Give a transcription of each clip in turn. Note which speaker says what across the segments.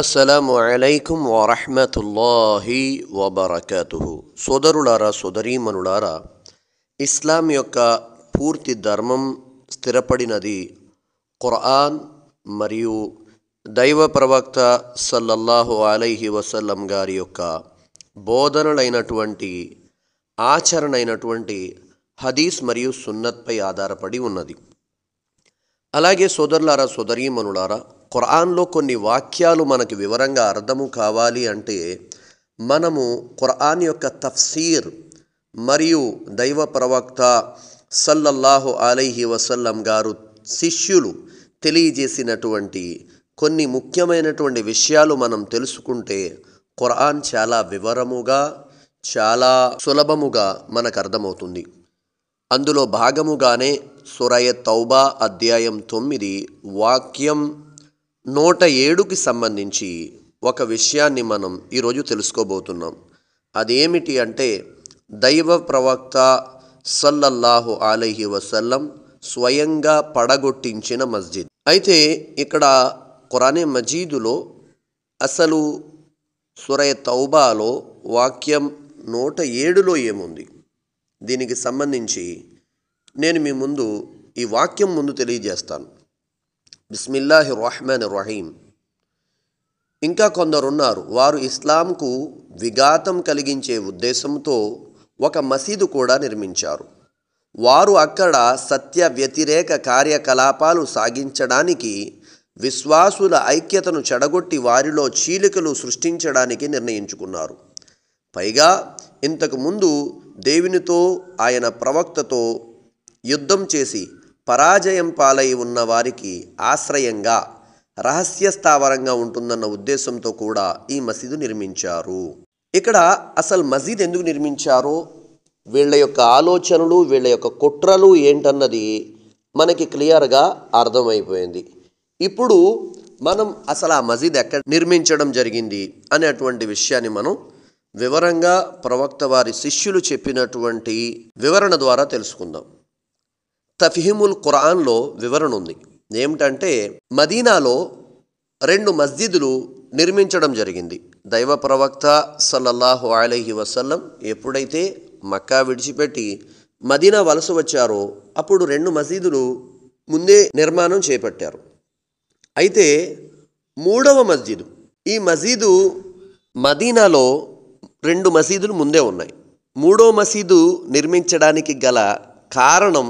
Speaker 1: అస్సలం అలైకుం వరహమతుల్లాహి వబర్కతు సోదరులారా సోదరీమనులారా ఇస్లాం యొక్క పూర్తి ధర్మం స్థిరపడినది ఖురాన్ మరియు దైవ ప్రవక్త సల్లల్లాహు అలైహి వసల్లం గారి యొక్క బోధనలైనటువంటి ఆచరణైనటువంటి హదీస్ మరియు సున్నత్పై ఆధారపడి ఉన్నది అలాగే సోదరులారా సోదరీమనులారా ఖురాన్లో కొన్ని వాక్యాలు మనకి వివరంగా అర్థము కావాలి అంటే మనము ఖురాన్ యొక్క తఫ్సీర్ మరియు దైవ ప్రవక్త సల్లల్లాహు అలైహి వసల్లం గారు శిష్యులు తెలియజేసినటువంటి కొన్ని ముఖ్యమైనటువంటి విషయాలు మనం తెలుసుకుంటే ఖురాన్ చాలా వివరముగా చాలా సులభముగా మనకు అర్థమవుతుంది అందులో భాగముగానే సురయ తౌబా అధ్యాయం తొమ్మిది వాక్యం నూట ఏడుకి సంబంధించి ఒక విషయాన్ని మనం ఈరోజు తెలుసుకోబోతున్నాం అదేమిటి అంటే దైవ ప్రవక్త సల్లల్లాహు అలహి వసల్లం స్వయంగా పడగొట్టించిన మస్జిద్ అయితే ఇక్కడ ఖురానే మజీదులో అసలు సురయ తౌబాలో వాక్యం నూట ఏడులో ఏముంది దీనికి సంబంధించి నేను మీ ముందు ఈ వాక్యం ముందు తెలియజేస్తాను బిస్మిల్లాహి రహమాన్ రహీం ఇంకా కొందరున్నారు వారు ఇస్లాంకు విఘాతం కలిగించే ఉద్దేశంతో ఒక మసీదు కూడా నిర్మించారు వారు అక్కడ సత్య వ్యతిరేక కార్యకలాపాలు సాగించడానికి విశ్వాసుల ఐక్యతను చెడగొట్టి వారిలో చీలికలు సృష్టించడానికి నిర్ణయించుకున్నారు పైగా ఇంతకుముందు దేవునితో ఆయన ప్రవక్తతో యుద్ధం చేసి పరాజయం పాలై ఉన్న వారికి ఆశ్రయంగా రహస్య స్థావరంగా ఉంటుందన్న ఉద్దేశంతో కూడా ఈ మసీదు నిర్మించారు ఇక్కడ అసలు మసీద్ ఎందుకు నిర్మించారో వీళ్ళ యొక్క ఆలోచనలు వీళ్ళ యొక్క కుట్రలు ఏంటన్నది మనకి క్లియర్గా అర్థమైపోయింది ఇప్పుడు మనం అసలు ఆ మసీద్ ఎక్కడ నిర్మించడం జరిగింది అనేటువంటి విషయాన్ని మనం వివరంగా ప్రవక్త వారి శిష్యులు చెప్పినటువంటి వివరణ ద్వారా తెలుసుకుందాం తఫిహిముల్ ఖురాన్లో వివరణ ఉంది ఏమిటంటే మదీనాలో రెండు మస్జిదులు నిర్మించడం జరిగింది దైవ ప్రవక్త సల్లల్లాహు అలహి వసల్లం ఎప్పుడైతే మక్కా విడిచిపెట్టి మదీనా వలస వచ్చారో అప్పుడు రెండు మసీదులు ముందే నిర్మాణం చేపట్టారు అయితే మూడవ మస్జిదు ఈ మసీదు మదీనాలో రెండు మసీదులు ముందే ఉన్నాయి మూడవ మసీదు నిర్మించడానికి గల కారణం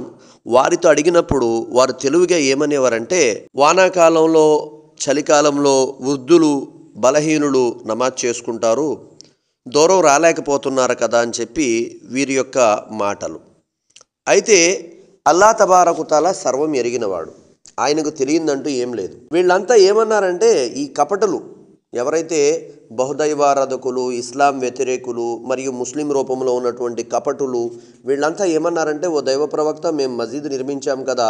Speaker 1: వారితో అడిగినప్పుడు వారు తెలివిగా ఏమనేవారంటే వానాకాలంలో చలికాలంలో వృద్ధులు బలహీనులు నమాజ్ చేసుకుంటారు దూరం రాలేకపోతున్నారు కదా అని చెప్పి వీరి యొక్క మాటలు అయితే అల్లా తబారకుతాల సర్వం ఎరిగినవాడు ఆయనకు తెలియందంటూ ఏం లేదు వీళ్ళంతా ఏమన్నారంటే ఈ కపటలు ఎవరైతే బహుదైవారాధకులు ఇస్లాం వ్యతిరేకులు మరియు ముస్లిం రూపంలో ఉన్నటువంటి కపటులు వీళ్ళంతా ఏమన్నారంటే ఓ దైవ ప్రవక్త మేము మసీద్ నిర్మించాం కదా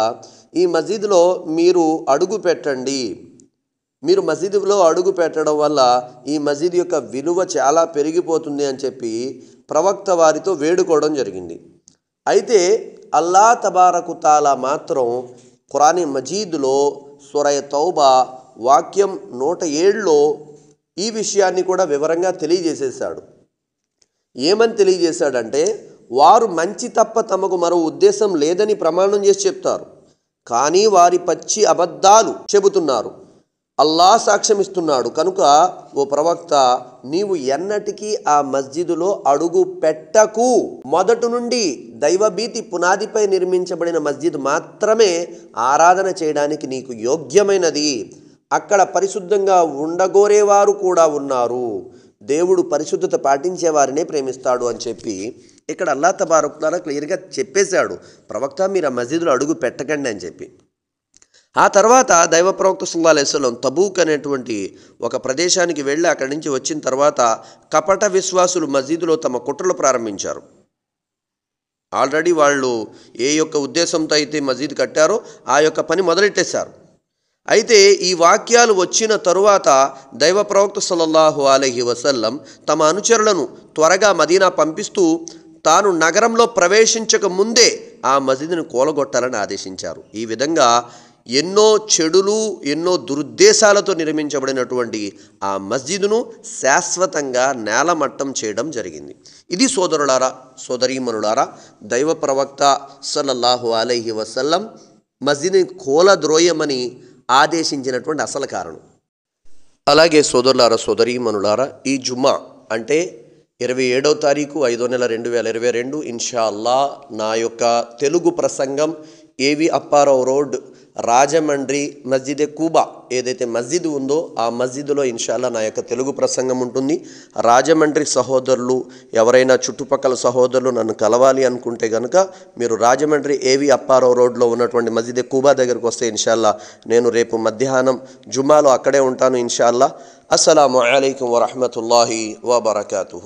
Speaker 1: ఈ మసీదులో మీరు అడుగు పెట్టండి మీరు మసీదులో అడుగు పెట్టడం వల్ల ఈ మసీద్ యొక్క విలువ చాలా పెరిగిపోతుంది అని చెప్పి ప్రవక్త వారితో వేడుకోవడం జరిగింది అయితే అల్లా తబారకుతాలా మాత్రం ఖురాని మజీద్లో సురయ తౌబా వాక్యం నూట ఏడులో ఈ విషయాన్ని కూడా వివరంగా తెలియజేసేశాడు ఏమని తెలియజేశాడంటే వారు మంచి తప్ప తమకు మరో ఉద్దేశం లేదని ప్రమాణం చేసి చెప్తారు కానీ వారి పచ్చి అబద్ధాలు చెబుతున్నారు అల్లా సాక్ష్యమిస్తున్నాడు కనుక ఓ ప్రవక్త నీవు ఎన్నటికీ ఆ మస్జిదులో అడుగు పెట్టకు మొదటి నుండి దైవభీతి పునాదిపై నిర్మించబడిన మస్జిద్ మాత్రమే ఆరాధన చేయడానికి నీకు యోగ్యమైనది అక్కడ పరిశుద్ధంగా ఉండగోరేవారు కూడా ఉన్నారు దేవుడు పరిశుద్ధత పాటించే వారినే ప్రేమిస్తాడు అని చెప్పి ఇక్కడ అల్లా తబారుక్తారా క్లియర్గా చెప్పేశాడు ప్రవక్త మీరు ఆ మసీదులో అడుగు పెట్టకండి అని చెప్పి ఆ తర్వాత దైవ ప్రవక్త సుల్లా తబూక్ అనేటువంటి ఒక ప్రదేశానికి వెళ్ళి అక్కడి నుంచి వచ్చిన తర్వాత కపట విశ్వాసులు మసీదులో తమ కుట్రలు ప్రారంభించారు ఆల్రెడీ వాళ్ళు ఏ యొక్క ఉద్దేశంతో అయితే మసీదు కట్టారో ఆ యొక్క పని మొదలెట్టేశారు అయితే ఈ వాక్యాలు వచ్చిన తరువాత దైవ ప్రవక్త సలల్లాహు అలహి వసల్లం తమ అనుచరులను త్వరగా మదీనా పంపిస్తూ తాను నగరంలో ప్రవేశించక ముందే ఆ మసీదును కూలగొట్టాలని ఆదేశించారు ఈ విధంగా ఎన్నో చెడులు ఎన్నో దురుద్దేశాలతో నిర్మించబడినటువంటి ఆ మస్జిద్ను శాశ్వతంగా నేలమట్టం చేయడం జరిగింది ఇది సోదరులారా సోదరీమనులారా దైవ ప్రవక్త సల్లల్లాహు అలహి వసల్లం మస్జిద్ని కోలద్రోయమని ఆదేశించినటువంటి అసలు కారణం అలాగే సోదరులారా సోదరీమనులారా ఈ జుమ్మా అంటే ఇరవై ఏడో తారీఖు ఐదో నెల రెండు వేల ఇరవై రెండు ఇన్షాల్లా నా యొక్క తెలుగు ప్రసంగం ఏవి అప్పారావు రోడ్ రాజమండ్రి మస్జిదే కూబా ఏదైతే మస్జిద్ ఉందో ఆ మస్జిద్లో ఇన్షాల్లా నా యొక్క తెలుగు ప్రసంగం ఉంటుంది రాజమండ్రి సహోదరులు ఎవరైనా చుట్టుపక్కల సహోదరులు నన్ను కలవాలి అనుకుంటే కనుక మీరు రాజమండ్రి ఏవి అప్పారావు రోడ్లో ఉన్నటువంటి మస్జిదే కూబా దగ్గరకు వస్తే ఇన్షాల్లా నేను రేపు మధ్యాహ్నం జుమాలో అక్కడే ఉంటాను ఇన్షాల్లా అస్సలం అయికం వరహమతుల్లాహి వబర్కూ